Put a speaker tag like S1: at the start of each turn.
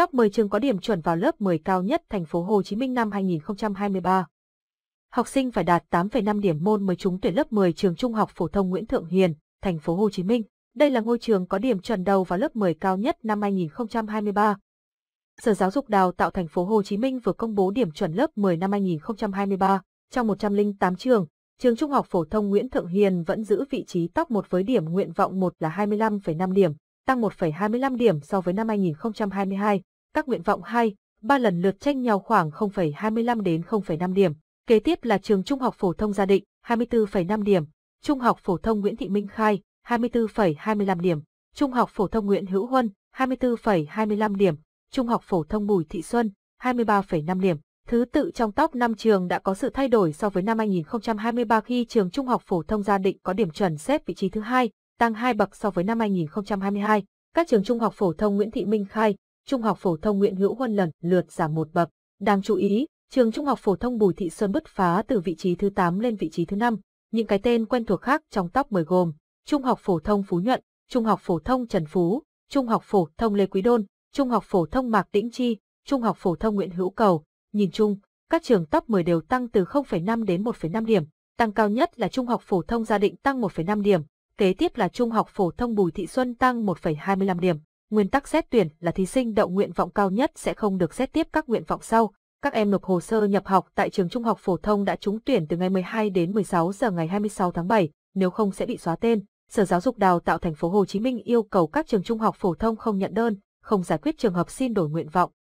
S1: Top 10 trường có điểm chuẩn vào lớp 10 cao nhất thành phố Hồ Chí Minh năm 2023. Học sinh phải đạt 8,5 điểm môn mới trúng tuyển lớp 10 trường Trung học phổ thông Nguyễn Thượng Hiền, thành phố Hồ Chí Minh. Đây là ngôi trường có điểm chuẩn đầu vào lớp 10 cao nhất năm 2023. Sở Giáo dục Đào tạo thành phố Hồ Chí Minh vừa công bố điểm chuẩn lớp 10 năm 2023. Trong 108 trường, trường Trung học phổ thông Nguyễn Thượng Hiền vẫn giữ vị trí top 1 với điểm nguyện vọng 1 là 25,5 điểm, tăng 1,25 điểm so với năm 2022 các nguyện vọng 2, 3 lần lượt tranh nhau khoảng 0,25 đến 0,5 điểm. Kế tiếp là trường Trung học phổ thông Gia Định, 24,5 điểm, Trung học phổ thông Nguyễn Thị Minh Khai, 24,25 điểm, Trung học phổ thông Nguyễn Hữu Huân, 24,25 điểm, Trung học phổ thông Bùi Thị Xuân, 23,5 điểm. Thứ tự trong top 5 trường đã có sự thay đổi so với năm 2023 khi trường Trung học phổ thông Gia Định có điểm chuẩn xếp vị trí thứ hai, tăng 2 bậc so với năm 2022. Các trường Trung học phổ thông Nguyễn Thị Minh Khai, trung học phổ thông Nguyễn Hữu Huân lần lượt giảm một bậc. Đáng chú ý, trường trung học phổ thông Bùi Thị Xuân bứt phá từ vị trí thứ 8 lên vị trí thứ 5. Những cái tên quen thuộc khác trong top 10 gồm Trung học phổ thông Phú Nhuận, Trung học phổ thông Trần Phú, Trung học phổ thông Lê Quý Đôn, Trung học phổ thông Mạc Tĩnh Chi, Trung học phổ thông Nguyễn Hữu Cầu. Nhìn chung, các trường top 10 đều tăng từ 0,5 đến 1,5 điểm. Tăng cao nhất là Trung học phổ thông Gia Định tăng 1,5 điểm, kế tiếp là Trung học phổ thông Bùi Thị Xuân tăng 1,25 điểm. Nguyên tắc xét tuyển là thí sinh đậu nguyện vọng cao nhất sẽ không được xét tiếp các nguyện vọng sau. Các em nộp hồ sơ nhập học tại trường trung học phổ thông đã trúng tuyển từ ngày 12 đến 16 giờ ngày 26 tháng 7, nếu không sẽ bị xóa tên. Sở Giáo dục Đào tạo thành phố Hồ Chí Minh yêu cầu các trường trung học phổ thông không nhận đơn, không giải quyết trường hợp xin đổi nguyện vọng.